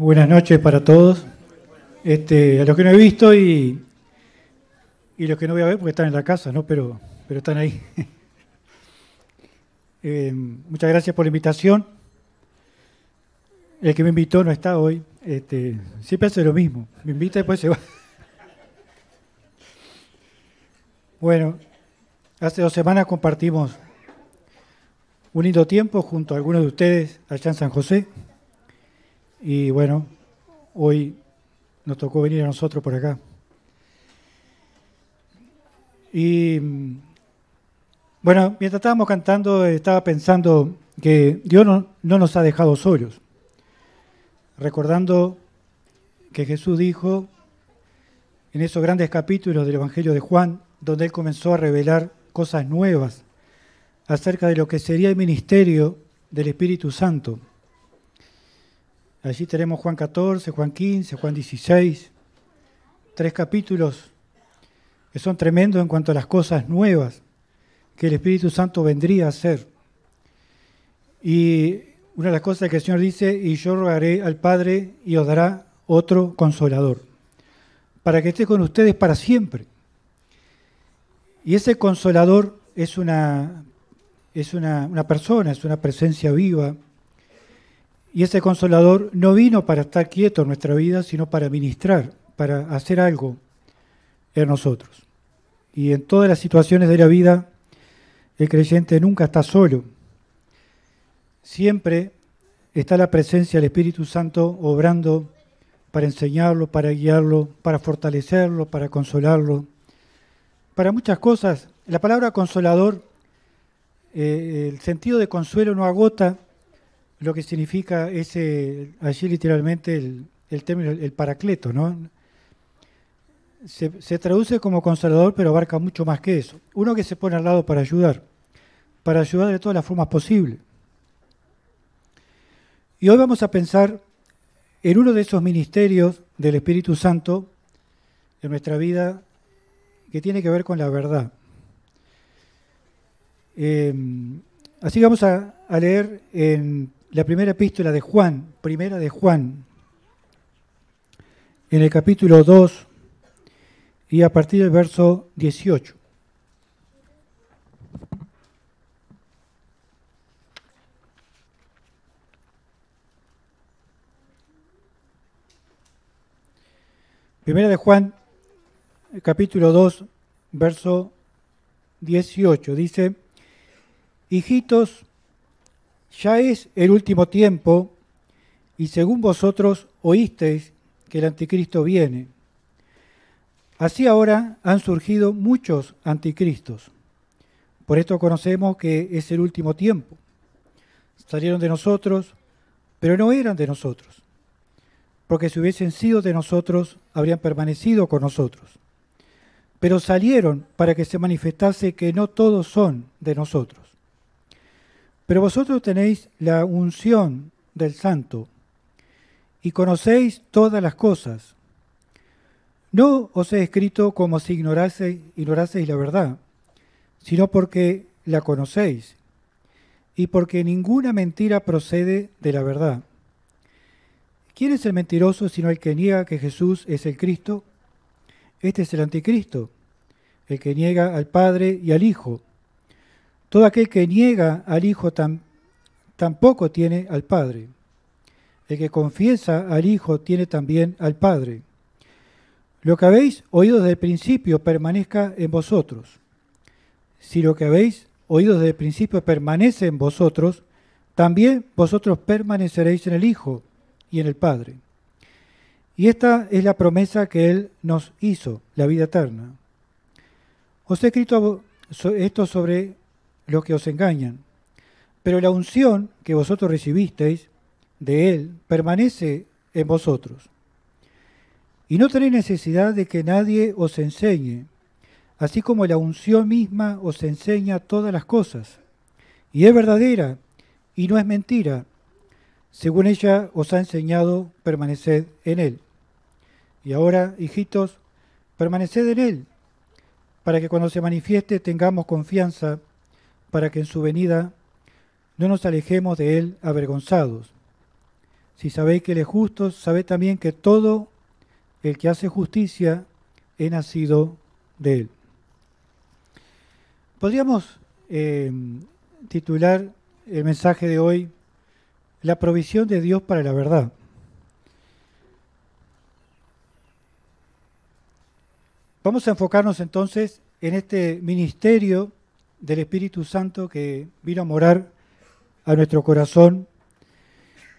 Buenas noches para todos. Este, a los que no he visto y, y los que no voy a ver porque están en la casa, ¿no? Pero, pero están ahí. Eh, muchas gracias por la invitación. El que me invitó no está hoy. Este, siempre hace lo mismo. Me invita y después se va. bueno, hace dos semanas compartimos un lindo tiempo junto a algunos de ustedes allá en San José. Y bueno, hoy nos tocó venir a nosotros por acá. Y bueno, mientras estábamos cantando, estaba pensando que Dios no, no nos ha dejado solos. Recordando que Jesús dijo en esos grandes capítulos del Evangelio de Juan, donde él comenzó a revelar cosas nuevas acerca de lo que sería el ministerio del Espíritu Santo Allí tenemos Juan 14, Juan 15, Juan 16, tres capítulos que son tremendos en cuanto a las cosas nuevas que el Espíritu Santo vendría a hacer. Y una de las cosas que el Señor dice, y yo rogaré al Padre y os dará otro consolador, para que esté con ustedes para siempre. Y ese consolador es una, es una persona, es una presencia viva y ese consolador no vino para estar quieto en nuestra vida, sino para ministrar, para hacer algo en nosotros. Y en todas las situaciones de la vida, el creyente nunca está solo. Siempre está la presencia del Espíritu Santo obrando para enseñarlo, para guiarlo, para fortalecerlo, para consolarlo. Para muchas cosas, la palabra consolador, eh, el sentido de consuelo no agota lo que significa ese, allí literalmente el, el término, el paracleto, ¿no? Se, traduce como consolador, pero abarca mucho más que eso. Uno que se pone al lado para ayudar, para ayudar de todas las formas posibles. Y hoy vamos a pensar en uno de esos ministerios del Espíritu Santo en nuestra vida que tiene que ver con la verdad. Eh, así que vamos a leer en la primera epístola de Juan, primera de Juan, en el capítulo 2 y a partir del verso 18. Primera de Juan, capítulo 2, verso 18, dice, hijitos, ya es el último tiempo y según vosotros oísteis que el anticristo viene. Así ahora han surgido muchos anticristos. Por esto conocemos que es el último tiempo. Salieron de nosotros, pero no eran de nosotros. Porque si hubiesen sido de nosotros, habrían permanecido con nosotros. Pero salieron para que se manifestase que no todos son de nosotros. Pero vosotros tenéis la unción del santo y conocéis todas las cosas. No os he escrito como si ignoraseis, la verdad, sino porque la conocéis y porque ninguna mentira procede de la verdad. ¿Quién es el mentiroso sino el que niega que Jesús es el Cristo? Este es el anticristo, el que niega al Padre y al Hijo. Todo aquel que niega al Hijo tampoco tiene al Padre. El que confiesa al Hijo tiene también al Padre. Lo que habéis oído desde el principio permanezca en vosotros. Si lo que habéis oído desde el principio permanece en vosotros, también vosotros permaneceréis en el Hijo y en el Padre. Y esta es la promesa que Él nos hizo, la vida eterna. Os he escrito esto sobre los que os engañan. Pero la unción que vosotros recibisteis de Él permanece en vosotros. Y no tenéis necesidad de que nadie os enseñe, así como la unción misma os enseña todas las cosas. Y es verdadera y no es mentira. Según ella os ha enseñado, permaneced en Él. Y ahora, hijitos, permaneced en Él, para que cuando se manifieste tengamos confianza para que en su venida no nos alejemos de él avergonzados. Si sabéis que él es justo, sabéis también que todo el que hace justicia he nacido de él. Podríamos eh, titular el mensaje de hoy La provisión de Dios para la verdad. Vamos a enfocarnos entonces en este ministerio del Espíritu Santo que vino a morar a nuestro corazón,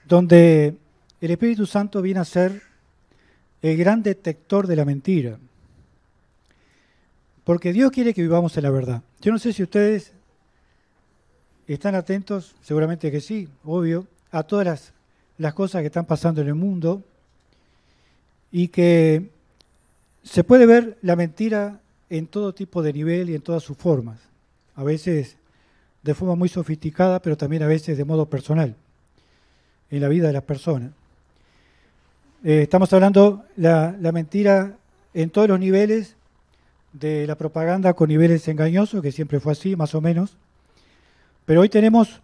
donde el Espíritu Santo viene a ser el gran detector de la mentira. Porque Dios quiere que vivamos en la verdad. Yo no sé si ustedes están atentos, seguramente que sí, obvio, a todas las, cosas que están pasando en el mundo y que se puede ver la mentira en todo tipo de nivel y en todas sus formas a veces de forma muy sofisticada, pero también a veces de modo personal, en la vida de las personas. Eh, estamos hablando la, la mentira en todos los niveles, de la propaganda con niveles engañosos, que siempre fue así, más o menos. Pero hoy tenemos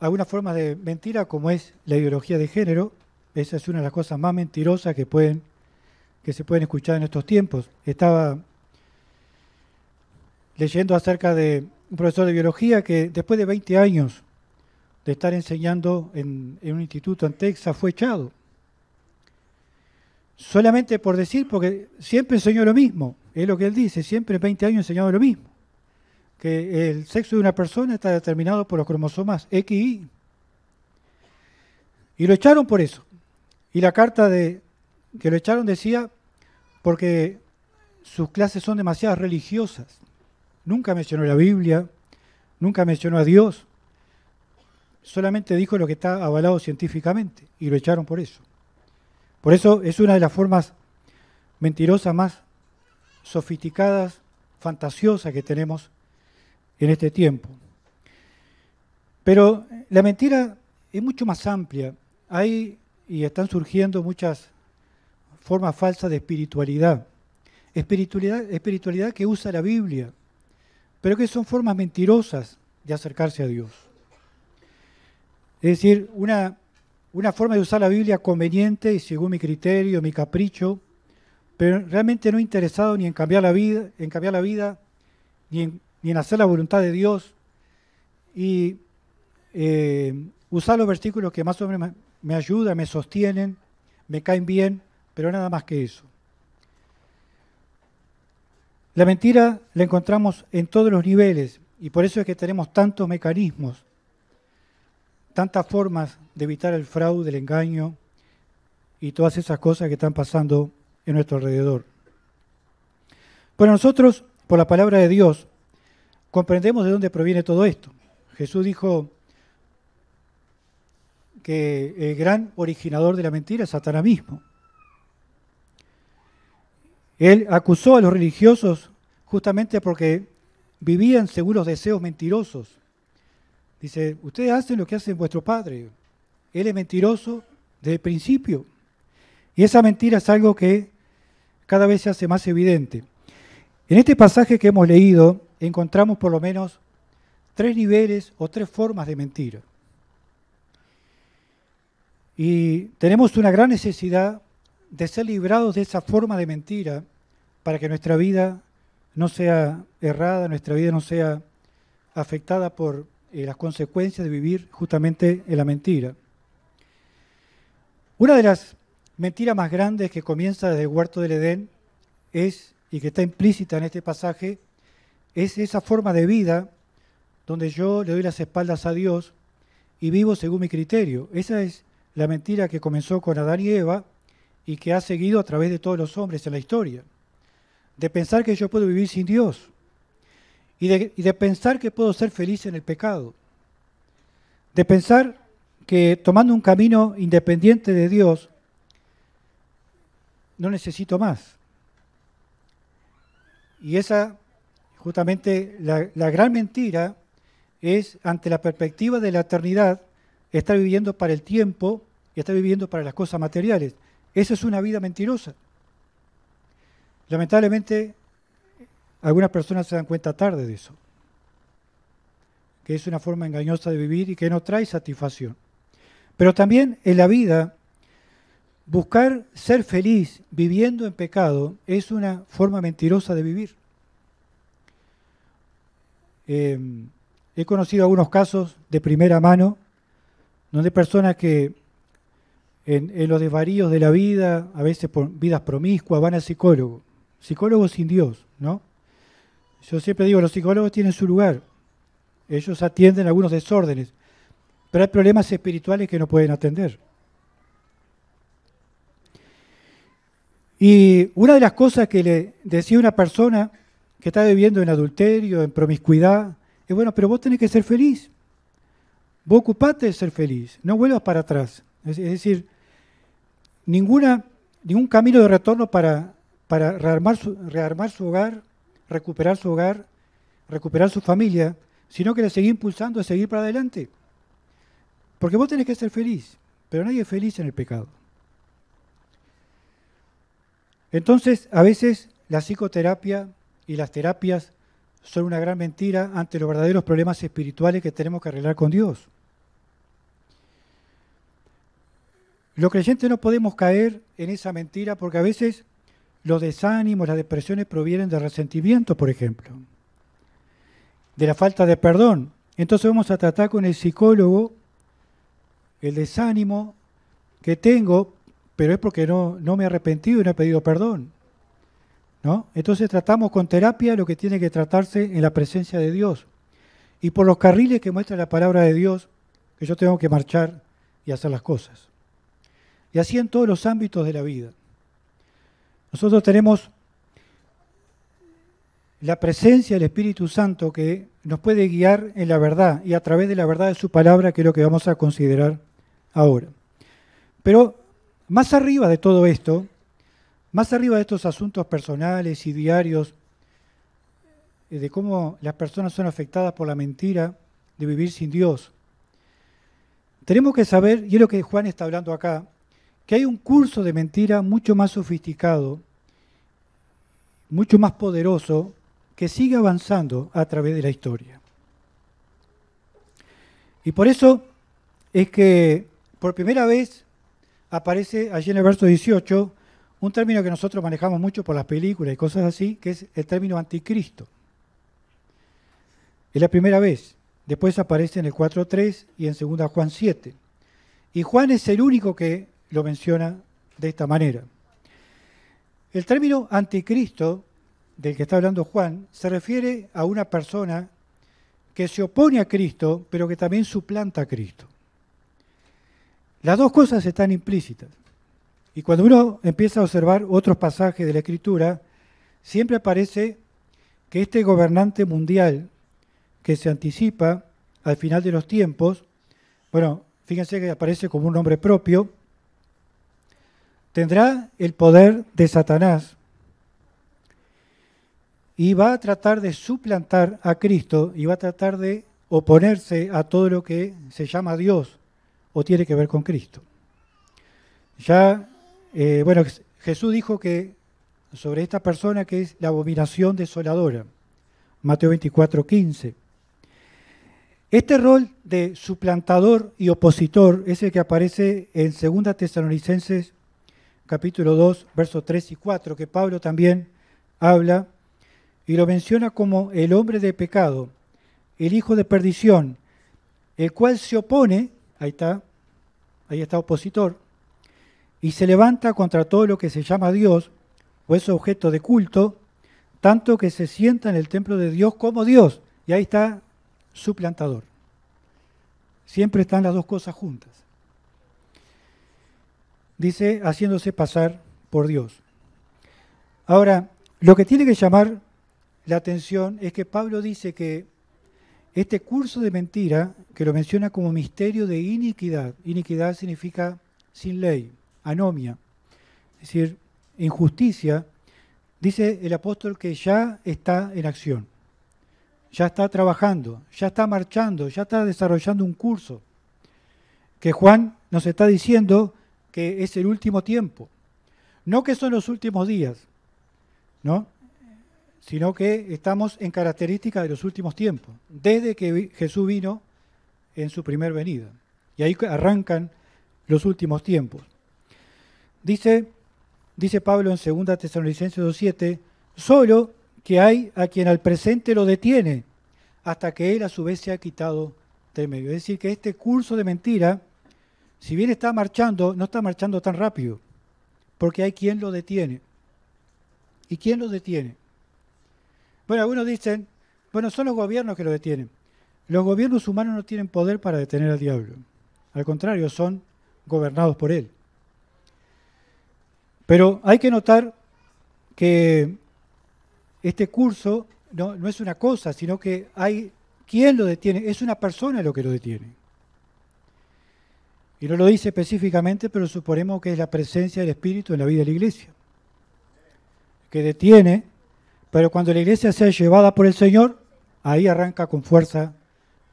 algunas formas de mentira, como es la ideología de género. Esa es una de las cosas más mentirosas que, pueden, que se pueden escuchar en estos tiempos. Estaba leyendo acerca de un profesor de biología que después de 20 años de estar enseñando en, un instituto en Texas fue echado. Solamente por decir, porque siempre enseñó lo mismo, es lo que él dice, siempre 20 años enseñado lo mismo, que el sexo de una persona está determinado por los cromosomas X y Y. Y lo echaron por eso. Y la carta de, que lo echaron decía porque sus clases son demasiado religiosas nunca mencionó la Biblia, nunca mencionó a Dios, solamente dijo lo que está avalado científicamente y lo echaron por eso. Por eso es una de las formas mentirosas más sofisticadas, fantasiosas que tenemos en este tiempo. Pero la mentira es mucho más amplia. Hay y están surgiendo muchas formas falsas de espiritualidad. Espiritualidad, espiritualidad que usa la Biblia, pero que son formas mentirosas de acercarse a Dios. Es decir, una, una forma de usar la Biblia conveniente y según mi criterio, mi capricho, pero realmente no interesado ni en cambiar la vida, en cambiar la vida ni, en, hacer la voluntad de Dios. Y eh, usar los versículos que más o menos me ayudan, me sostienen, me caen bien, pero nada más que eso. La mentira la encontramos en todos los niveles y por eso es que tenemos tantos mecanismos, tantas formas de evitar el fraude, el engaño y todas esas cosas que están pasando en nuestro alrededor. Pero nosotros, por la palabra de Dios, comprendemos de dónde proviene todo esto. Jesús dijo que el gran originador de la mentira es Satanás mismo. Él acusó a los religiosos justamente porque vivían según los deseos mentirosos. Dice, ustedes hacen lo que hace vuestro padre. Él es mentiroso desde el principio. Y esa mentira es algo que cada vez se hace más evidente. En este pasaje que hemos leído encontramos por lo menos tres niveles o tres formas de mentira. Y tenemos una gran necesidad de ser librados de esa forma de mentira para que nuestra vida no sea errada, nuestra vida no sea afectada por eh, las consecuencias de vivir justamente en la mentira. Una de las mentiras más grandes que comienza desde el huerto del Edén es, y que está implícita en este pasaje, es esa forma de vida donde yo le doy las espaldas a Dios y vivo según mi criterio. Esa es la mentira que comenzó con Adán y Eva y que ha seguido a través de todos los hombres en la historia. De pensar que yo puedo vivir sin Dios. Y de, pensar que puedo ser feliz en el pecado. De pensar que tomando un camino independiente de Dios, no necesito más. Y esa, justamente, la, la, gran mentira es, ante la perspectiva de la eternidad, estar viviendo para el tiempo y estar viviendo para las cosas materiales. Esa es una vida mentirosa. Lamentablemente, algunas personas se dan cuenta tarde de eso, que es una forma engañosa de vivir y que no trae satisfacción. Pero también en la vida, buscar ser feliz viviendo en pecado es una forma mentirosa de vivir. Eh, he conocido algunos casos de primera mano donde personas que en, los desvaríos de la vida, a veces por vidas promiscuas, van al psicólogo. Psicólogo sin Dios, ¿no? Yo siempre digo, los psicólogos tienen su lugar. Ellos atienden algunos desórdenes, pero hay problemas espirituales que no pueden atender. Y una de las cosas que le decía una persona que está viviendo en adulterio, en promiscuidad, es bueno, pero vos tenés que ser feliz. Vos ocupate de ser feliz, no vuelvas para atrás. Es, decir, ninguna, ningún camino de retorno para, rearmar, su, rearmar su hogar, recuperar su hogar, recuperar su familia, sino que le seguir impulsando a seguir para adelante. Porque vos tenés que ser feliz, pero nadie es feliz en el pecado. Entonces, a veces la psicoterapia y las terapias son una gran mentira ante los verdaderos problemas espirituales que tenemos que arreglar con Dios. Los creyentes no podemos caer en esa mentira porque a veces los desánimos, las depresiones provienen de resentimiento, por ejemplo, de la falta de perdón. Entonces vamos a tratar con el psicólogo el desánimo que tengo, pero es porque no, no me he arrepentido y no he pedido perdón. ¿no? Entonces tratamos con terapia lo que tiene que tratarse en la presencia de Dios. Y por los carriles que muestra la palabra de Dios, que yo tengo que marchar y hacer las cosas. Y así en todos los ámbitos de la vida. Nosotros tenemos la presencia del Espíritu Santo que nos puede guiar en la verdad y a través de la verdad de su palabra, que es lo que vamos a considerar ahora. Pero más arriba de todo esto, más arriba de estos asuntos personales y diarios, eh, de cómo las personas son afectadas por la mentira de vivir sin Dios, tenemos que saber, y es lo que Juan está hablando acá, que hay un curso de mentira mucho más sofisticado, mucho más poderoso, que sigue avanzando a través de la historia. Y por eso es que por primera vez aparece allí en el verso 18 un término que nosotros manejamos mucho por las películas y cosas así, que es el término anticristo. Es la primera vez. Después aparece en el 4.3 y en 2 Juan 7. Y Juan es el único que lo menciona de esta manera. El término anticristo del que está hablando Juan se refiere a una persona que se opone a Cristo, pero que también suplanta a Cristo. Las dos cosas están implícitas. Y cuando uno empieza a observar otros pasajes de la Escritura, siempre aparece que este gobernante mundial que se anticipa al final de los tiempos, bueno, fíjense que aparece como un nombre propio, tendrá el poder de Satanás y va a tratar de suplantar a Cristo y va a tratar de oponerse a todo lo que se llama Dios o tiene que ver con Cristo. Ya, eh, bueno, Jesús dijo que sobre esta persona que es la abominación desoladora, Mateo 24, 15. Este rol de suplantador y opositor es el que aparece en 2 Tesalonicenses capítulo 2, versos 3 y 4, que Pablo también habla y lo menciona como el hombre de pecado, el hijo de perdición, el cual se opone, ahí está, ahí está opositor, y se levanta contra todo lo que se llama Dios o es objeto de culto, tanto que se sienta en el templo de Dios como Dios. Y ahí está suplantador. Siempre están las dos cosas juntas dice, haciéndose pasar por Dios. Ahora, lo que tiene que llamar la atención es que Pablo dice que este curso de mentira, que lo menciona como misterio de iniquidad, iniquidad significa sin ley, anomia, es decir, injusticia, dice el apóstol que ya está en acción, ya está trabajando, ya está marchando, ya está desarrollando un curso, que Juan nos está diciendo que es el último tiempo. No que son los últimos días, ¿no? sino que estamos en característica de los últimos tiempos, desde que Jesús vino en su primer venida. Y ahí arrancan los últimos tiempos. Dice, dice Pablo en 2 Tesalonicenses 2.7, solo que hay a quien al presente lo detiene, hasta que él a su vez se ha quitado de medio. Es decir, que este curso de mentira si bien está marchando, no está marchando tan rápido, porque hay quien lo detiene. ¿Y quién lo detiene? Bueno, algunos dicen, bueno, son los gobiernos que lo detienen. Los gobiernos humanos no tienen poder para detener al diablo. Al contrario, son gobernados por él. Pero hay que notar que este curso no, no, es una cosa, sino que hay quien lo detiene, es una persona lo que lo detiene. Y no lo dice específicamente, pero suponemos que es la presencia del Espíritu en la vida de la iglesia, que detiene, pero cuando la iglesia sea llevada por el Señor, ahí arranca con fuerza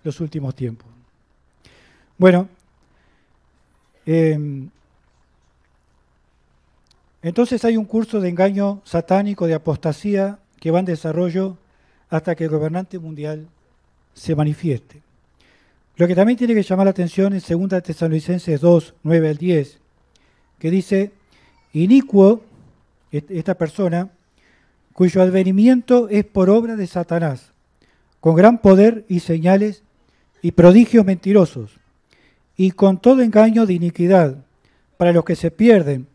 los últimos tiempos. Bueno, em, entonces hay un curso de engaño satánico, de apostasía, que va en desarrollo hasta que el gobernante mundial se manifieste. Lo que también tiene que llamar la atención es 2 Tesalonicenses 2, 9 al 10, que dice, inicuo, esta persona, cuyo advenimiento es por obra de Satanás, con gran poder y señales y prodigios mentirosos, y con todo engaño de iniquidad, para los que se pierden,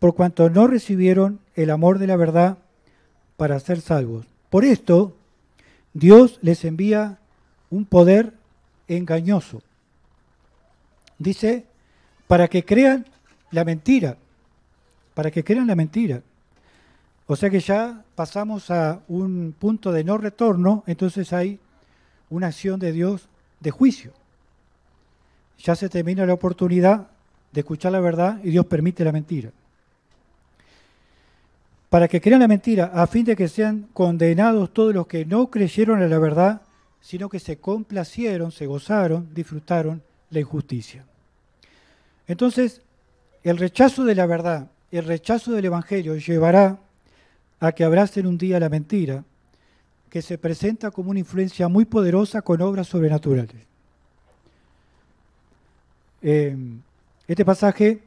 por cuanto no recibieron el amor de la verdad para ser salvos. Por esto, Dios les envía un poder engañoso. Dice, para que crean la mentira, para que crean la mentira. O sea que ya pasamos a un punto de no retorno, entonces hay una acción de Dios de juicio. Ya se termina la oportunidad de escuchar la verdad y Dios permite la mentira. Para que crean la mentira, a fin de que sean condenados todos los que no creyeron en la verdad sino que se complacieron, se gozaron, disfrutaron la injusticia. Entonces, el rechazo de la verdad, el rechazo del Evangelio llevará a que abracen un día la mentira, que se presenta como una influencia muy poderosa con obras sobrenaturales. Eh, este pasaje,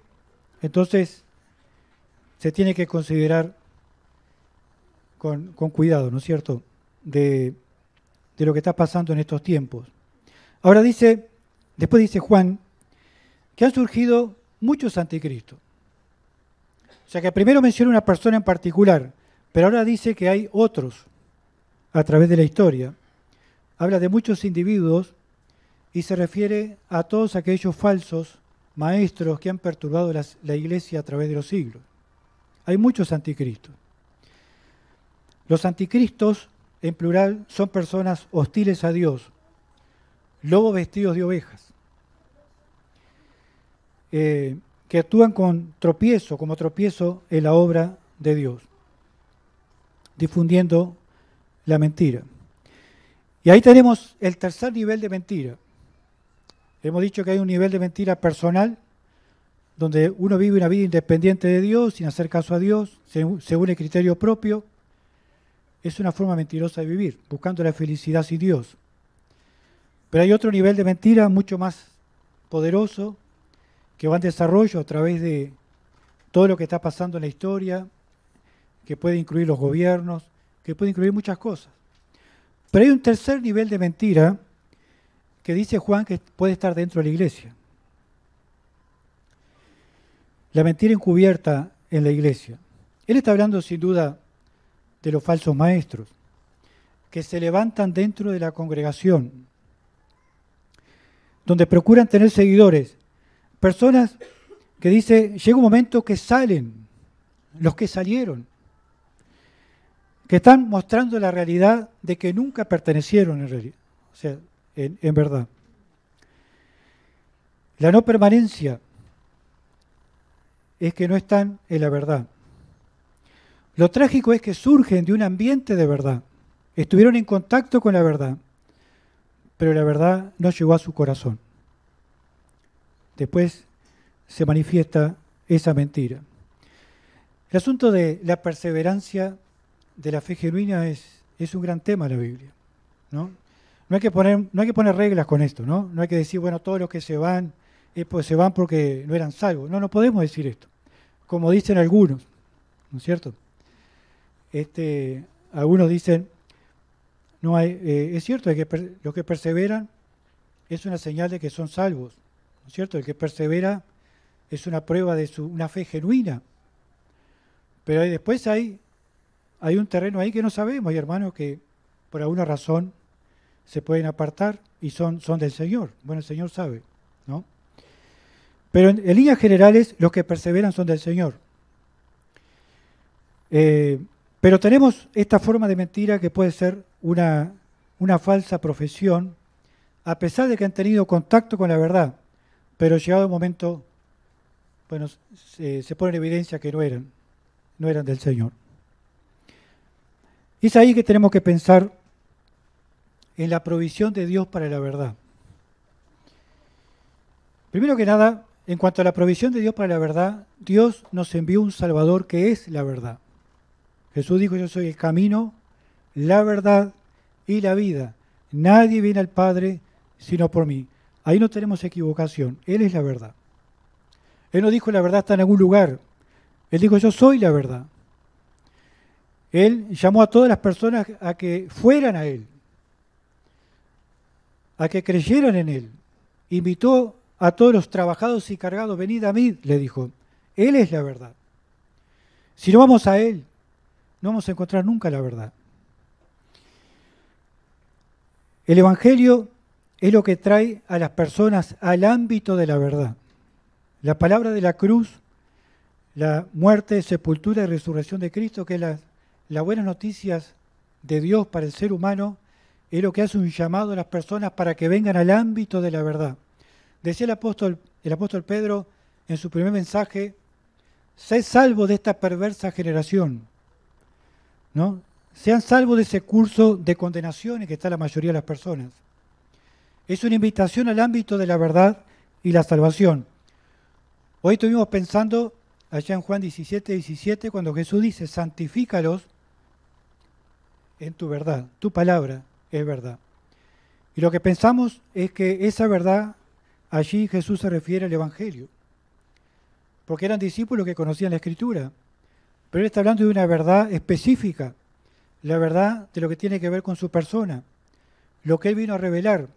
entonces, se tiene que considerar con, con cuidado, ¿no es cierto?, de de lo que está pasando en estos tiempos. Ahora dice, después dice Juan, que han surgido muchos anticristos. O sea que primero menciona una persona en particular, pero ahora dice que hay otros a través de la historia. Habla de muchos individuos y se refiere a todos aquellos falsos maestros que han perturbado la iglesia a través de los siglos. Hay muchos anticristos. Los anticristos en plural, son personas hostiles a Dios, lobos vestidos de ovejas, eh, que actúan con tropiezo, como tropiezo en la obra de Dios, difundiendo la mentira. Y ahí tenemos el tercer nivel de mentira. Hemos dicho que hay un nivel de mentira personal, donde uno vive una vida independiente de Dios, sin hacer caso a Dios, según el criterio propio, es una forma mentirosa de vivir, buscando la felicidad sin Dios. Pero hay otro nivel de mentira mucho más poderoso que va en desarrollo a través de todo lo que está pasando en la historia, que puede incluir los gobiernos, que puede incluir muchas cosas. Pero hay un tercer nivel de mentira que dice Juan que puede estar dentro de la iglesia. La mentira encubierta en la iglesia. Él está hablando sin duda de los falsos maestros, que se levantan dentro de la congregación, donde procuran tener seguidores, personas que dice, llega un momento que salen, los que salieron, que están mostrando la realidad de que nunca pertenecieron en realidad, o sea, en, en verdad. La no permanencia es que no están en la verdad. Lo trágico es que surgen de un ambiente de verdad. Estuvieron en contacto con la verdad, pero la verdad no llegó a su corazón. Después se manifiesta esa mentira. El asunto de la perseverancia de la fe genuina es, un gran tema en la Biblia. ¿no? No, hay que poner, reglas con esto, ¿no? No hay que decir, bueno, todos los que se van, eh, pues se van porque no eran salvos. No, no podemos decir esto, como dicen algunos, ¿no es cierto? Este, algunos dicen, no eh, es cierto, que los que perseveran es una señal de que son salvos, ¿no es cierto? El que persevera es una prueba de una fe genuina. Pero después hay, hay un terreno ahí que no sabemos, hay hermanos que por alguna razón se pueden apartar y son, son del Señor. Bueno, el Señor sabe, ¿no? Pero en, en líneas generales, los que perseveran son del Señor. Eh, pero tenemos esta forma de mentira que puede ser una, falsa profesión, a pesar de que han tenido contacto con la verdad, pero llegado el momento, bueno, se, pone en evidencia que no eran, no eran del Señor. Es ahí que tenemos que pensar en la provisión de Dios para la verdad. Primero que nada, en cuanto a la provisión de Dios para la verdad, Dios nos envió un Salvador que es la verdad. Jesús dijo, yo soy el camino, la verdad y la vida. Nadie viene al Padre sino por mí. Ahí no tenemos equivocación. Él es la verdad. Él no dijo la verdad está en algún lugar. Él dijo yo soy la verdad. Él llamó a todas las personas a que fueran a Él, a que creyeran en Él. Invitó a todos los trabajados y cargados, venid a mí, le dijo. Él es la verdad. Si no vamos a Él, no vamos a encontrar nunca la verdad. El Evangelio es lo que trae a las personas al ámbito de la verdad. La palabra de la cruz, la muerte, sepultura y resurrección de Cristo, que es las la buenas noticias de Dios para el ser humano, es lo que hace un llamado a las personas para que vengan al ámbito de la verdad. Decía el apóstol, el apóstol Pedro en su primer mensaje, sé salvo de esta perversa generación. ¿no? Sean salvos de ese curso de condenación que está la mayoría de las personas. Es una invitación al ámbito de la verdad y la salvación. Hoy estuvimos pensando allá en Juan 17, 17, cuando Jesús dice, santifícalos en tu verdad, tu palabra es verdad. Y lo que pensamos es que esa verdad, allí Jesús se refiere al Evangelio, porque eran discípulos que conocían la Escritura, pero él está hablando de una verdad específica, la verdad de lo que tiene que ver con su persona, lo que él vino a revelar,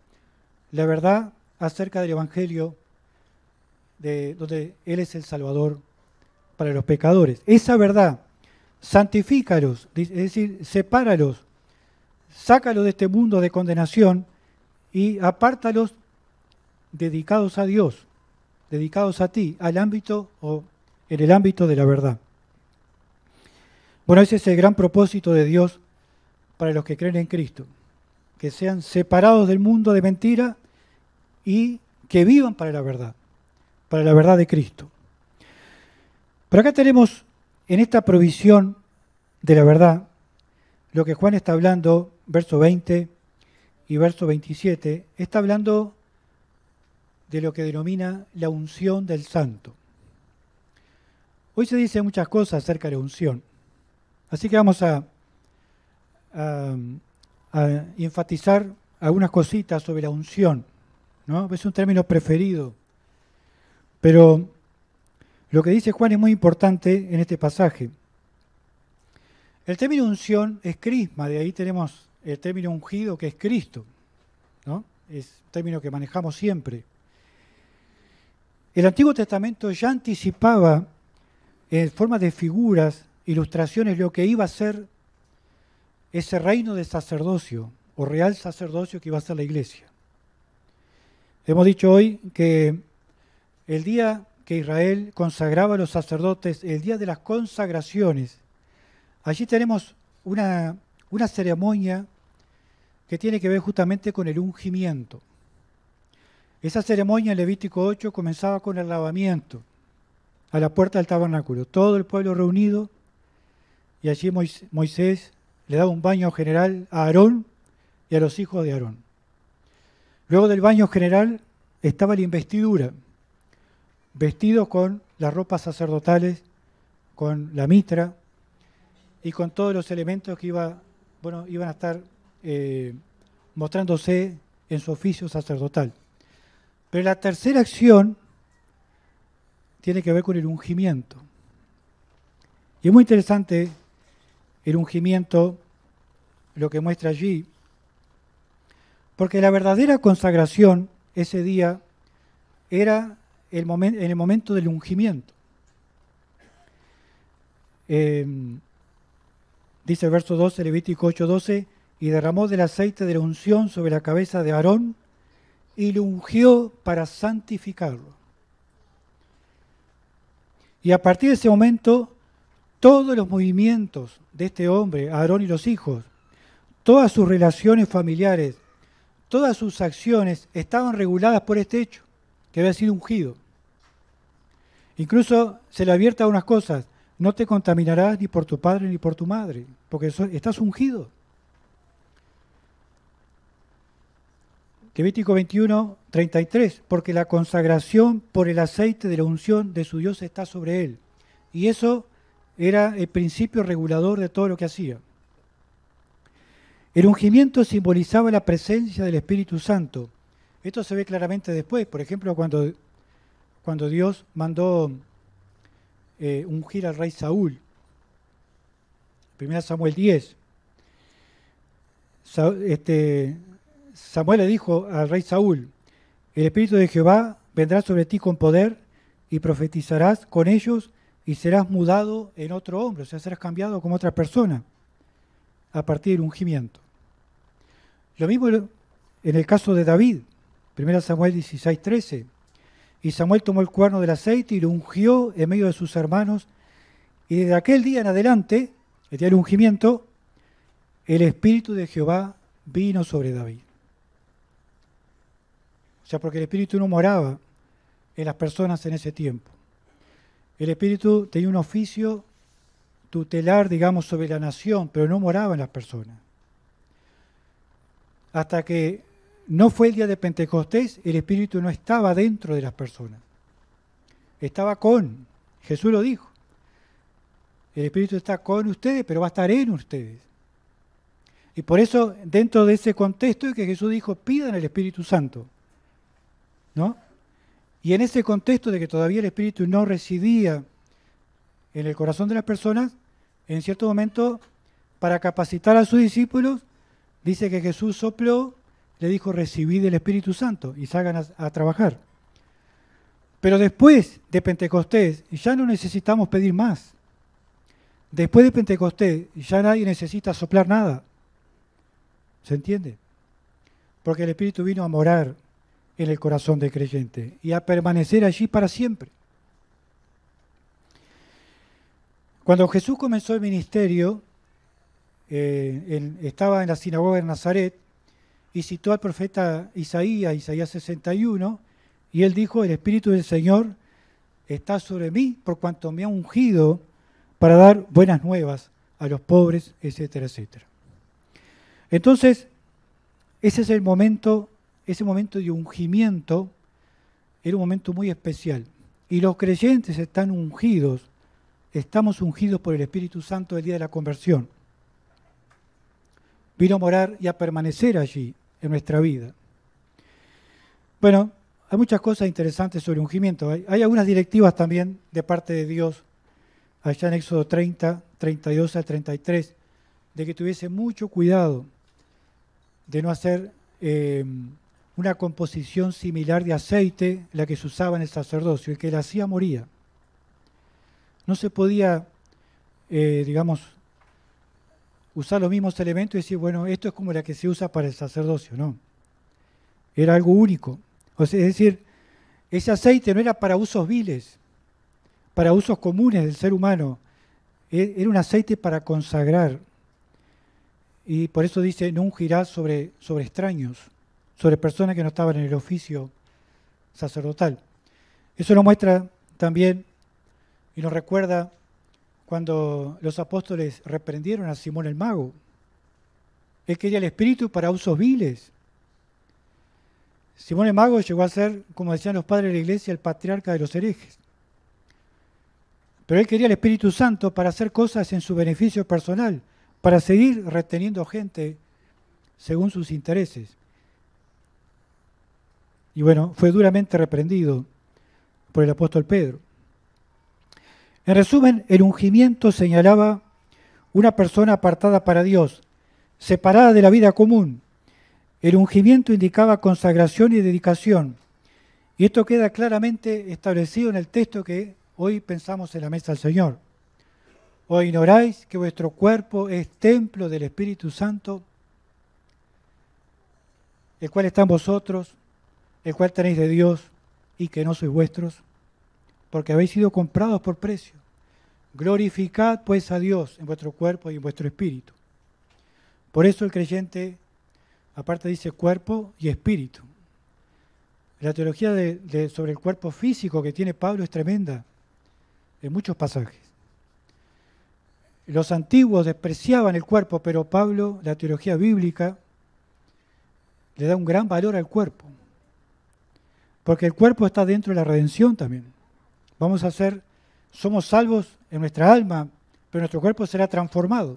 la verdad acerca del Evangelio, de, donde él es el Salvador para los pecadores. Esa verdad, santifícalos, es decir, sepáralos, sácalos de este mundo de condenación y apártalos dedicados a Dios, dedicados a ti, al ámbito o en el ámbito de la verdad. Bueno, ese es el gran propósito de Dios para los que creen en Cristo, que sean separados del mundo de mentira y que vivan para la verdad, para la verdad de Cristo. Pero acá tenemos en esta provisión de la verdad lo que Juan está hablando, verso 20 y verso 27, está hablando de lo que denomina la unción del santo. Hoy se dice muchas cosas acerca de la unción. Así que vamos a, enfatizar algunas cositas sobre la unción. ¿no? Es un término preferido. Pero lo que dice Juan es muy importante en este pasaje. El término unción es crisma, de ahí tenemos el término ungido que es Cristo. ¿no? Es un término que manejamos siempre. El Antiguo Testamento ya anticipaba en eh, forma de figuras ilustraciones lo que iba a ser ese reino de sacerdocio o real sacerdocio que iba a ser la iglesia. Hemos dicho hoy que el día que Israel consagraba a los sacerdotes, el día de las consagraciones, allí tenemos una, una ceremonia que tiene que ver justamente con el ungimiento. Esa ceremonia en Levítico 8 comenzaba con el lavamiento a la puerta del tabernáculo. Todo el pueblo reunido y allí Moisés le daba un baño general a Aarón y a los hijos de Aarón. Luego del baño general estaba la investidura, vestido con las ropas sacerdotales, con la mitra y con todos los elementos que iba, bueno, iban a estar eh, mostrándose en su oficio sacerdotal. Pero la tercera acción tiene que ver con el ungimiento. Y es muy interesante el ungimiento lo que muestra allí, porque la verdadera consagración ese día era el en el momento del ungimiento. Em, dice el verso 12, Levítico 12, y derramó del aceite de la unción sobre la cabeza de Aarón y lo ungió para santificarlo. Y a partir de ese momento todos los movimientos de este hombre, Aarón y los hijos, todas sus relaciones familiares, todas sus acciones estaban reguladas por este hecho, que había sido ungido. Incluso se le abierta unas cosas, no te contaminarás ni por tu padre ni por tu madre, porque estás ungido. Levítico 21, 33, porque la consagración por el aceite de la unción de su Dios está sobre él. Y eso era el principio regulador de todo lo que hacía. El ungimiento simbolizaba la presencia del Espíritu Santo. Esto se ve claramente después, por ejemplo, cuando, cuando Dios mandó eh, ungir al rey Saúl. 1 Samuel 10. este, Samuel le dijo al rey Saúl, el Espíritu de Jehová vendrá sobre ti con poder y profetizarás con ellos y serás mudado en otro hombre, o sea, serás cambiado como otra persona a partir de ungimiento. Lo mismo en el caso de David, 1 Samuel 16, 13. Y Samuel tomó el cuerno del aceite y lo ungió en medio de sus hermanos. Y desde aquel día en adelante, el día del ungimiento, el Espíritu de Jehová vino sobre David. O sea, porque el Espíritu no moraba en las personas en ese tiempo. El espíritu tenía un oficio tutelar, digamos, sobre la nación, pero no moraba en las personas. Hasta que no fue el día de Pentecostés, el espíritu no estaba dentro de las personas. Estaba con, Jesús lo dijo. El espíritu está con ustedes, pero va a estar en ustedes. Y por eso, dentro de ese contexto, es que Jesús dijo, pidan el Espíritu Santo. ¿No? Y en ese contexto de que todavía el espíritu no residía en el corazón de las personas, en cierto momento, para capacitar a sus discípulos, dice que Jesús sopló, le dijo, recibid el Espíritu Santo y salgan a, a trabajar. Pero después de Pentecostés ya no necesitamos pedir más. Después de Pentecostés ya nadie necesita soplar nada. ¿Se entiende? Porque el Espíritu vino a morar en el corazón del creyente y a permanecer allí para siempre. Cuando Jesús comenzó el ministerio, eh, estaba en la sinagoga de Nazaret y citó al profeta Isaías, Isaías 61, y él dijo, el Espíritu del Señor está sobre mí por cuanto me ha ungido para dar buenas nuevas a los pobres, etcétera, etcétera. Entonces, ese es el momento ese momento de ungimiento era un momento muy especial. Y los creyentes están ungidos, estamos ungidos por el Espíritu Santo el día de la conversión. Vino a morar y a permanecer allí en nuestra vida. Bueno, hay muchas cosas interesantes sobre ungimiento. Hay, algunas directivas también de parte de Dios, allá en Éxodo 30, 32 al 33, de que tuviese mucho cuidado de no hacer eh, una composición similar de aceite, la que se usaba en el sacerdocio, y que la hacía moría. No se podía, eh, digamos, usar los mismos elementos y decir, bueno, esto es como la que se usa para el sacerdocio, no. Era algo único. O sea, es decir, ese aceite no era para usos viles, para usos comunes del ser humano, e, era un aceite para consagrar. Y por eso dice, no ungirás sobre, sobre extraños sobre personas que no estaban en el oficio sacerdotal. Eso lo muestra también y nos recuerda cuando los apóstoles reprendieron a Simón el mago. Él quería el espíritu para usos viles. Simón el mago llegó a ser, como decían los padres de la iglesia, el patriarca de los herejes. Pero él quería el Espíritu Santo para hacer cosas en su beneficio personal, para seguir reteniendo gente según sus intereses. Y bueno, fue duramente reprendido por el apóstol Pedro. En resumen, el ungimiento señalaba una persona apartada para Dios, separada de la vida común. El ungimiento indicaba consagración y dedicación. Y esto queda claramente establecido en el texto que hoy pensamos en la mesa del Señor. ¿O ignoráis que vuestro cuerpo es templo del Espíritu Santo, el cual está en vosotros, el cual tenéis de Dios y que no sois vuestros, porque habéis sido comprados por precio. Glorificad pues a Dios en vuestro cuerpo y en vuestro espíritu. Por eso el creyente, aparte dice cuerpo y espíritu. La teología sobre el cuerpo físico que tiene Pablo es tremenda en muchos pasajes. Los antiguos despreciaban el cuerpo, pero Pablo, la teología bíblica, le da un gran valor al cuerpo. Porque el cuerpo está dentro de la redención también. Vamos a ser, somos salvos en nuestra alma, pero nuestro cuerpo será transformado.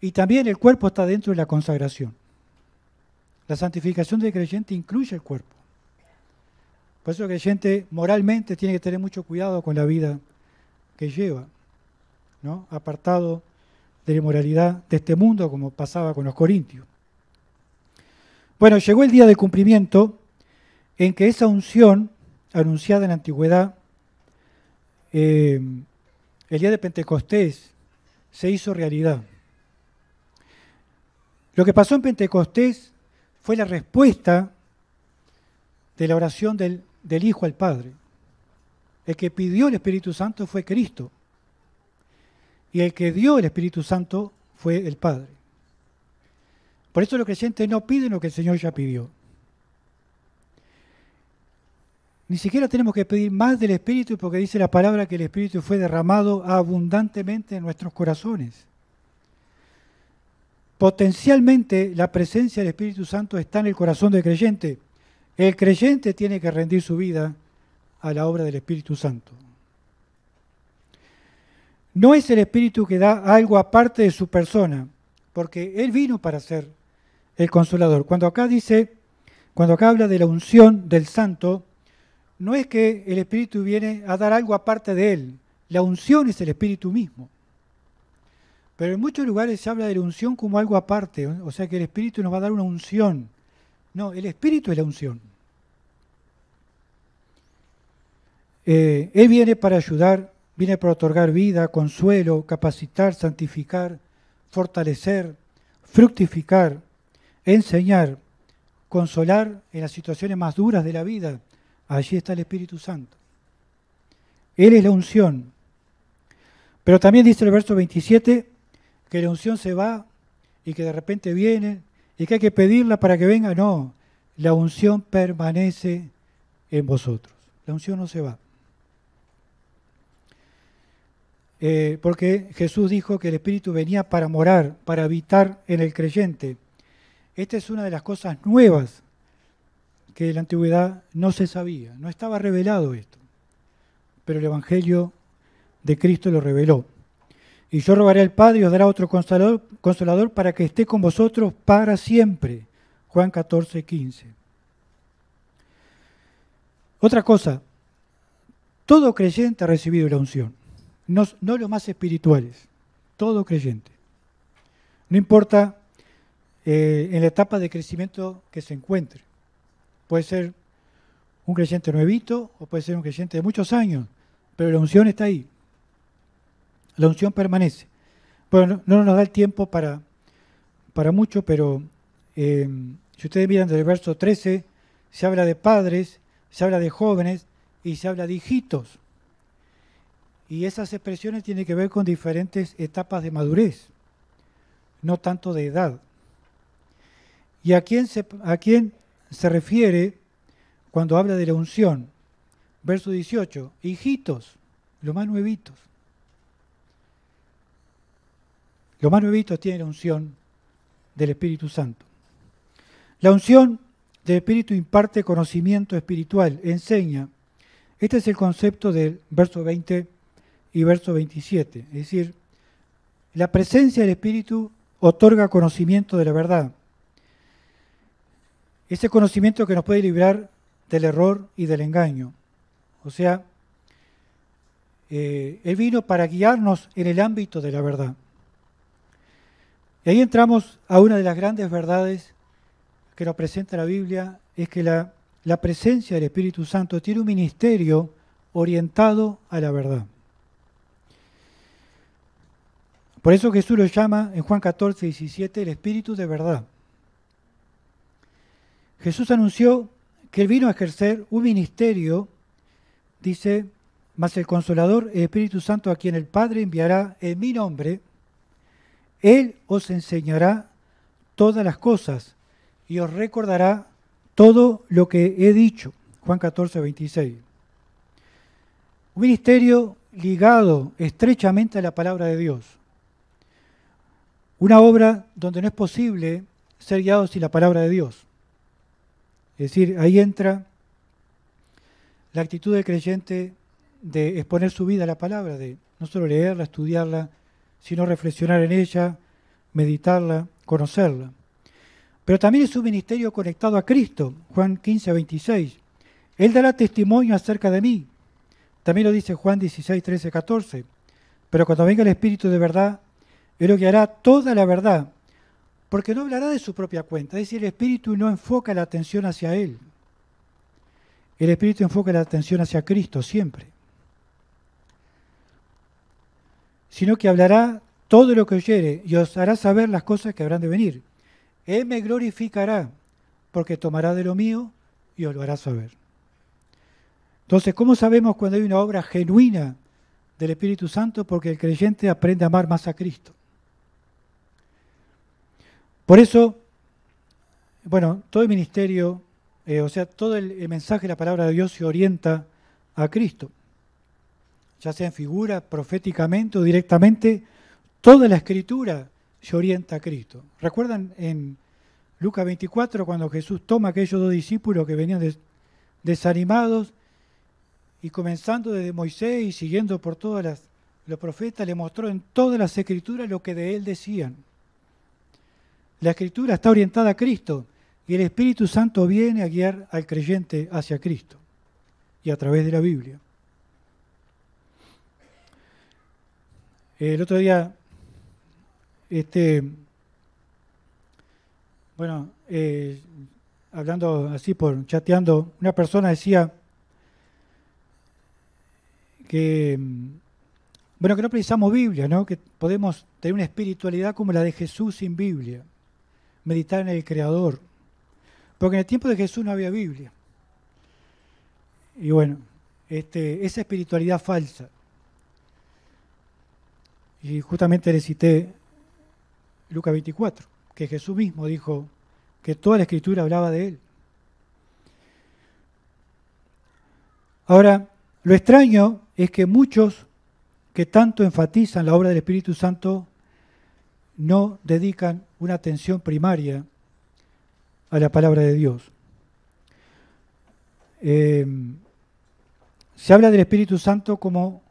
Y también el cuerpo está dentro de la consagración. La santificación del creyente incluye el cuerpo. Por eso el creyente moralmente tiene que tener mucho cuidado con la vida que lleva, ¿no? apartado de la inmoralidad de este mundo, como pasaba con los corintios. Bueno, llegó el día de cumplimiento en que esa unción anunciada en la antigüedad, eh, el día de Pentecostés, se hizo realidad. Lo que pasó en Pentecostés fue la respuesta de la oración del Hijo al Padre. El que pidió el Espíritu Santo fue Cristo. Y el que dio el Espíritu Santo fue el Padre. Por eso los creyentes no piden lo que el Señor ya pidió. Ni siquiera tenemos que pedir más del Espíritu porque dice la palabra que el Espíritu fue derramado abundantemente en nuestros corazones. Potencialmente la presencia del Espíritu Santo está en el corazón del creyente. El creyente tiene que rendir su vida a la obra del Espíritu Santo. No es el Espíritu que da algo aparte de su persona, porque Él vino para ser el consolador. Cuando acá dice, cuando acá habla de la unción del santo, no es que el Espíritu viene a dar algo aparte de él. La unción es el Espíritu mismo. Pero en muchos lugares se habla de la unción como algo aparte, o sea que el Espíritu nos va a dar una unción. No, el Espíritu es la unción. Eh, él viene para ayudar, viene para otorgar vida, consuelo, capacitar, santificar, fortalecer, fructificar, enseñar, consolar en las situaciones más duras de la vida. Allí está el Espíritu Santo. Él es la unción. Pero también dice el verso 27 que la unción se va y que de repente viene y que hay que pedirla para que venga. No, la unción permanece en vosotros. La unción no se va. Eh, porque Jesús dijo que el Espíritu venía para morar, para habitar en el creyente. Esta es una de las cosas nuevas que en la antigüedad no se sabía, no estaba revelado esto, pero el Evangelio de Cristo lo reveló. Y yo rogaré al Padre y os dará otro consolador, para que esté con vosotros para siempre. Juan 14, 15. Otra cosa, todo creyente ha recibido la unción, no, no los más espirituales, todo creyente. No importa eh, en la etapa de crecimiento que se encuentre. Puede ser un creyente nuevito o puede ser un creyente de muchos años, pero la unción está ahí. La unción permanece. Bueno, no nos da el tiempo para, para mucho, pero eh, si ustedes miran del verso 13, se habla de padres, se habla de jóvenes y se habla de hijitos. Y esas expresiones tienen que ver con diferentes etapas de madurez, no tanto de edad. ¿Y a quién se, a quién se refiere cuando habla de la unción? Verso 18, hijitos, los más nuevitos. Los más nuevitos tienen la unción del Espíritu Santo. La unción del Espíritu imparte conocimiento espiritual, enseña. Este es el concepto del verso 20 y verso 27. Es decir, la presencia del Espíritu otorga conocimiento de la verdad. Ese conocimiento que nos puede librar del error y del engaño. O sea, eh, Él vino para guiarnos en el ámbito de la verdad. Y ahí entramos a una de las grandes verdades que nos presenta la Biblia, es que la, la presencia del Espíritu Santo tiene un ministerio orientado a la verdad. Por eso Jesús lo llama en Juan 14, 17 el Espíritu de verdad. Jesús anunció que él vino a ejercer un ministerio, dice, mas el Consolador, el Espíritu Santo, a quien el Padre enviará en mi nombre, Él os enseñará todas las cosas y os recordará todo lo que he dicho. Juan 14, 26. Un ministerio ligado estrechamente a la palabra de Dios. Una obra donde no es posible ser guiado sin la palabra de Dios. Es decir, ahí entra la actitud del creyente de exponer su vida a la palabra, de no solo leerla, estudiarla, sino reflexionar en ella, meditarla, conocerla. Pero también es un ministerio conectado a Cristo, Juan 15, 26. Él dará testimonio acerca de mí. También lo dice Juan 16, 13, 14. Pero cuando venga el Espíritu de verdad, Él lo hará toda la verdad porque no hablará de su propia cuenta. Es decir, el Espíritu no enfoca la atención hacia Él. El Espíritu enfoca la atención hacia Cristo siempre. Sino que hablará todo lo que oyere y os hará saber las cosas que habrán de venir. Él me glorificará porque tomará de lo mío y os lo hará saber. Entonces, ¿cómo sabemos cuando hay una obra genuina del Espíritu Santo? Porque el creyente aprende a amar más a Cristo. Por eso, bueno, todo el ministerio, eh, o sea, todo el, mensaje mensaje, la palabra de Dios se orienta a Cristo, ya sea en figura, proféticamente o directamente, toda la escritura se orienta a Cristo. ¿Recuerdan en Lucas 24 cuando Jesús toma a aquellos dos discípulos que venían desanimados y comenzando desde Moisés y siguiendo por todas las los profetas le mostró en todas las escrituras lo que de él decían? La escritura está orientada a Cristo y el Espíritu Santo viene a guiar al creyente hacia Cristo y a través de la Biblia. El otro día, este, bueno, eh, hablando así por chateando, una persona decía que, bueno, que no precisamos Biblia, ¿no? Que podemos tener una espiritualidad como la de Jesús sin Biblia meditar en el Creador. Porque en el tiempo de Jesús no había Biblia. Y bueno, este, esa espiritualidad falsa. Y justamente le cité Lucas 24, que Jesús mismo dijo que toda la escritura hablaba de él. Ahora, lo extraño es que muchos que tanto enfatizan la obra del Espíritu Santo no dedican una atención primaria a la palabra de Dios. Eh, se habla del Espíritu Santo como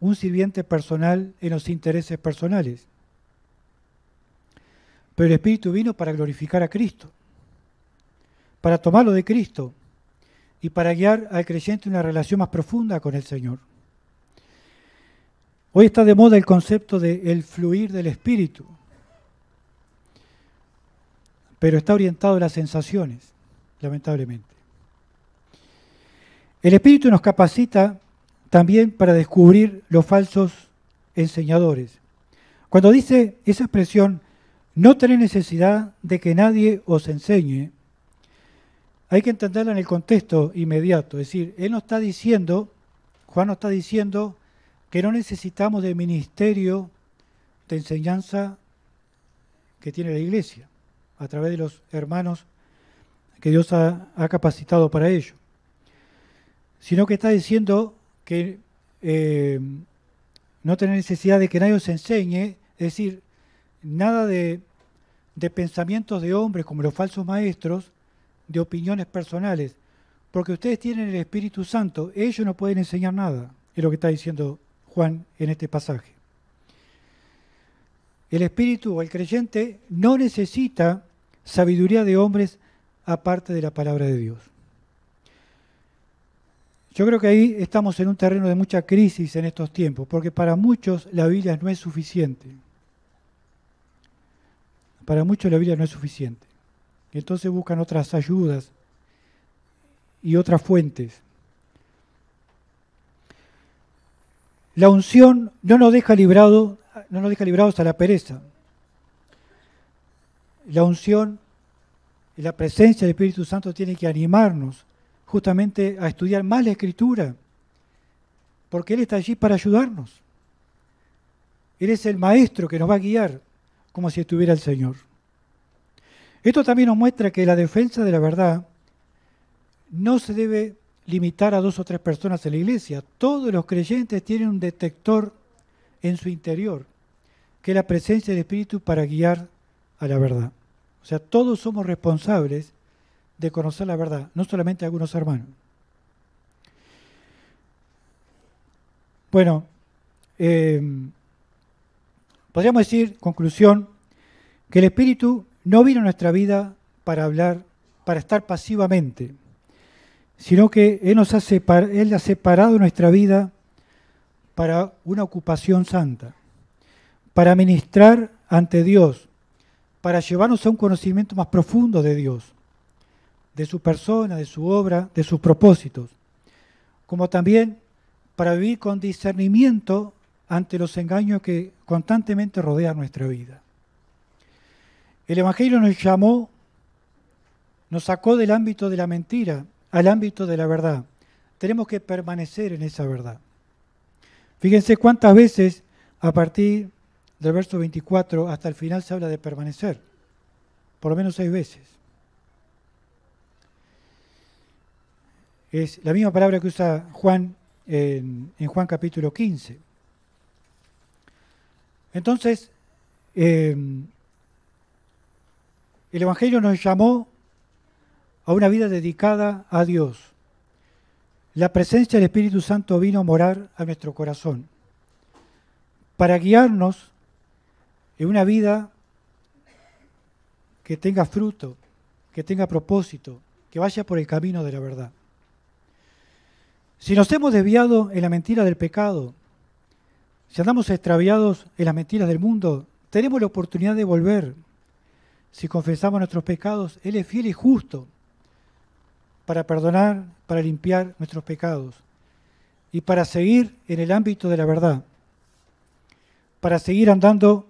un sirviente personal en los intereses personales. Pero el Espíritu vino para glorificar a Cristo, para tomarlo de Cristo y para guiar al creyente una relación más profunda con el Señor. Hoy está de moda el concepto de el fluir del Espíritu pero está orientado a las sensaciones, lamentablemente. El espíritu nos capacita también para descubrir los falsos enseñadores. Cuando dice esa expresión, no tener necesidad de que nadie os enseñe, hay que entenderla en el contexto inmediato. Es decir, él no está diciendo, Juan nos está diciendo que no necesitamos de ministerio de enseñanza que tiene la iglesia a través de los hermanos que Dios ha, capacitado para ello, sino que está diciendo que eh, no tener necesidad de que nadie os enseñe, es decir, nada de, de pensamientos de hombres como los falsos maestros, de opiniones personales, porque ustedes tienen el Espíritu Santo, ellos no pueden enseñar nada, es lo que está diciendo Juan en este pasaje. El espíritu o el creyente no necesita sabiduría de hombres aparte de la palabra de Dios. Yo creo que ahí estamos en un terreno de mucha crisis en estos tiempos, porque para muchos la Biblia no es suficiente. Para muchos la Biblia no es suficiente. Entonces buscan otras ayudas y otras fuentes. La unción no nos deja librado no nos deja librados a la pereza. La unción y la presencia del Espíritu Santo tiene que animarnos justamente a estudiar más la Escritura, porque Él está allí para ayudarnos. Él es el Maestro que nos va a guiar como si estuviera el Señor. Esto también nos muestra que la defensa de la verdad no se debe limitar a dos o tres personas en la iglesia. Todos los creyentes tienen un detector en su interior, que es la presencia del Espíritu para guiar a la verdad. O sea, todos somos responsables de conocer la verdad, no solamente algunos hermanos. Bueno, eh, podríamos decir, conclusión, que el Espíritu no vino a nuestra vida para hablar, para estar pasivamente, sino que Él, nos ha, separado, Él ha separado nuestra vida para una ocupación santa, para ministrar ante Dios, para llevarnos a un conocimiento más profundo de Dios, de su persona, de su obra, de sus propósitos, como también para vivir con discernimiento ante los engaños que constantemente rodean nuestra vida. El Evangelio nos llamó, nos sacó del ámbito de la mentira al ámbito de la verdad. Tenemos que permanecer en esa verdad. Fíjense cuántas veces a partir del verso 24 hasta el final se habla de permanecer, por lo menos seis veces. Es la misma palabra que usa Juan en, Juan capítulo 15. Entonces, em, el Evangelio nos llamó a una vida dedicada a Dios la presencia del Espíritu Santo vino a morar a nuestro corazón para guiarnos en una vida que tenga fruto, que tenga propósito, que vaya por el camino de la verdad. Si nos hemos desviado en la mentira del pecado, si andamos extraviados en las mentiras del mundo, tenemos la oportunidad de volver. Si confesamos nuestros pecados, Él es fiel y justo para perdonar para limpiar nuestros pecados y para seguir en el ámbito de la verdad, para seguir andando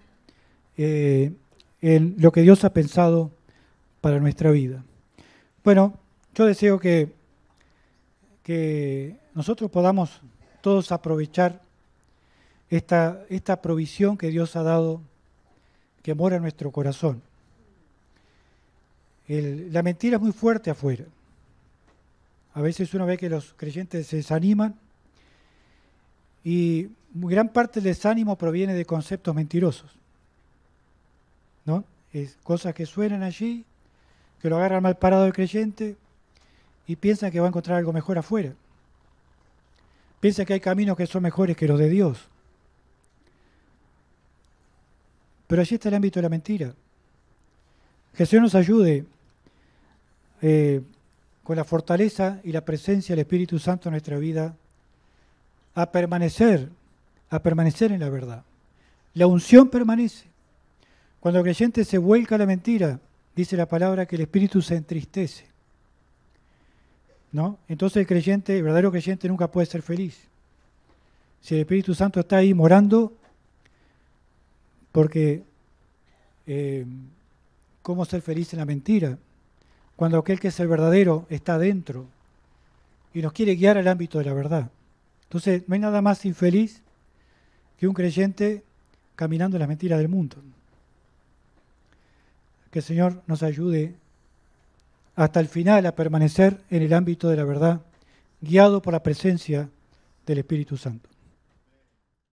eh, en lo que Dios ha pensado para nuestra vida. Bueno, yo deseo que, nosotros podamos todos aprovechar esta, provisión que Dios ha dado, que mora en nuestro corazón. la mentira es muy fuerte afuera. A veces uno ve que los creyentes se desaniman y gran parte del desánimo proviene de conceptos mentirosos. ¿No? Es cosas que suenan allí, que lo agarran mal parado el creyente y piensan que va a encontrar algo mejor afuera. Piensa que hay caminos que son mejores que los de Dios. Pero allí está el ámbito de la mentira. Que nos ayude eh, con la fortaleza y la presencia del Espíritu Santo en nuestra vida, a permanecer, a permanecer en la verdad. La unción permanece. Cuando el creyente se vuelca a la mentira, dice la palabra que el Espíritu se entristece. ¿No? Entonces el creyente, el verdadero creyente nunca puede ser feliz. Si el Espíritu Santo está ahí morando, porque eh, ¿cómo ser feliz en la mentira? cuando aquel que es el verdadero está dentro y nos quiere guiar al ámbito de la verdad. Entonces, no hay nada más infeliz que un creyente caminando en la mentira del mundo. Que el Señor nos ayude hasta el final a permanecer en el ámbito de la verdad, guiado por la presencia del Espíritu Santo.